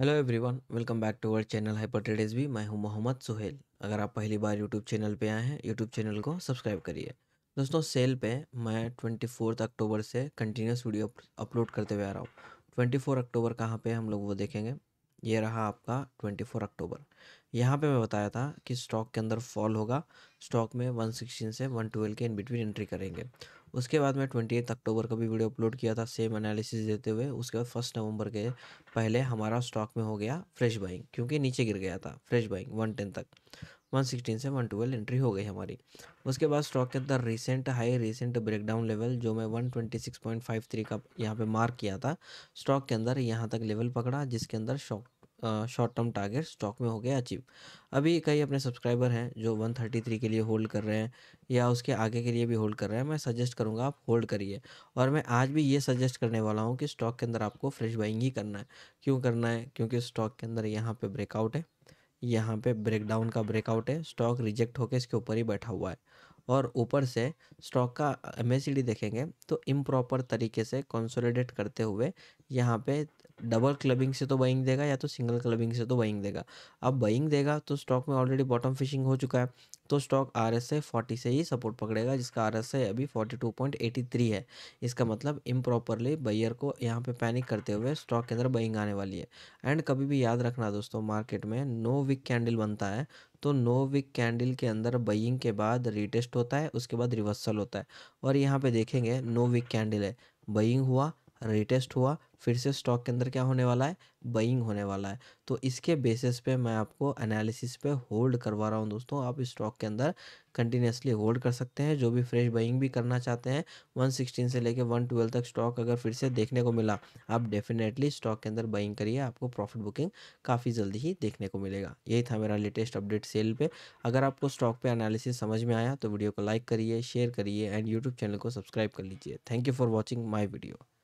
hello everyone welcome back to our channel hyper traders भी मैं हूं मोहम्मद सुहेल अगर आप पहली बार यूट्यूब चैनल पे आए हैं यूट्यूब चैनल को सब्सक्राइब करिए दोस्तों सेल पे मैं ट्वेंटी फोर्थ अक्टूबर से कंटिन्यूस वीडियो अपलोड करते हुए आ रहा हूँ ट्वेंटी फोर अक्टूबर कहाँ पे हम लोग वो देखेंगे ये रहा आपका ट्वेंटी फोर अक्टूबर यहाँ पे मैं बताया था कि स्टॉक के अंदर फॉल होगा स्टॉक में वन सिक्सटीन से वन ट्वेल्व के इन बिटवीन एंट्री करेंगे उसके बाद मैं ट्वेंटी एथ अक्टूबर का भी वीडियो अपलोड किया था सेम एनालिसिस देते हुए उसके बाद फर्स्ट नवंबर के पहले हमारा स्टॉक में हो गया फ्रेश बाइंग क्योंकि नीचे गिर गया था फ्रेश बाइंग वन टेन तक वन सिक्सटीन से वन ट्वेल्व एंट्री हो गई हमारी उसके बाद स्टॉक के अंदर recent high recent breakdown level जो मैं one twenty six point five three का यहाँ पे मार्क किया था स्टॉक के अंदर यहाँ तक लेवल पकड़ा जिसके अंदर shock short term target stock में हो गया अचीव अभी कई अपने सब्सक्राइबर हैं जो 133 के लिए होल्ड कर रहे हैं या उसके आगे के लिए भी होल्ड कर रहे हैं मैं सजेस्ट करूंगा आप होल्ड करिए और मैं आज भी ये सजेस्ट करने वाला हूँ कि स्टॉक के अंदर आपको फ्रेश बाइंग ही करना है क्यों करना है क्योंकि स्टॉक के अंदर यहाँ पर ब्रेकआउट है यहाँ पे ब्रेकडाउन का ब्रेकआउट है स्टॉक रिजेक्ट होकर इसके ऊपर ही बैठा हुआ है और ऊपर से स्टॉक का एम देखेंगे तो इम्प्रॉपर तरीके से कंसोलिडेट करते हुए यहाँ पे डबल क्लबिंग से तो बाइंग देगा या तो सिंगल क्लबिंग से तो बाइंग देगा अब बाइंग देगा तो स्टॉक में ऑलरेडी बॉटम फिशिंग हो चुका है तो stock R S I forty से ही सपोर्ट पकड़ेगा जिसका आर एस आई अभी forty two point eighty three है इसका मतलब इम्प्रॉपरली बइयर को यहाँ पे पैनिक करते हुए स्टॉक के अंदर बाइंग आने वाली है एंड कभी भी याद रखना दोस्तों मार्केट में नो विक कैंडल बनता है तो नो विक कैंडल के अंदर बइंग के बाद रिटेस्ट होता है उसके बाद रिवर्सल होता है और यहाँ पे देखेंगे नो विक कैंडल है बइंग हुआ रिटेस्ट हुआ फिर से स्टॉक के अंदर क्या होने वाला है बइंग होने वाला है तो इसके बेसिस पे मैं आपको एनालिसिस पे होल्ड करवा रहा हूँ दोस्तों आप इस स्टॉक के अंदर कंटिन्यूसली होल्ड कर सकते हैं जो भी फ्रेश बाइंग भी करना चाहते हैं 116 से लेके 112 तक स्टॉक अगर फिर से देखने को मिला आप डेफिनेटली स्टॉक के अंदर बाइंग करिए आपको प्रॉफिट बुकिंग काफ़ी जल्दी ही देखने को मिलेगा यही था मेरा लेटेस्ट अपडेट सेल पर अगर आपको स्टॉक पर एनालिसिस समझ में आया तो वीडियो को लाइक करिए शेयर करिए एंड यूट्यूब चैनल को सब्सक्राइब कर लीजिए thank you for watching my video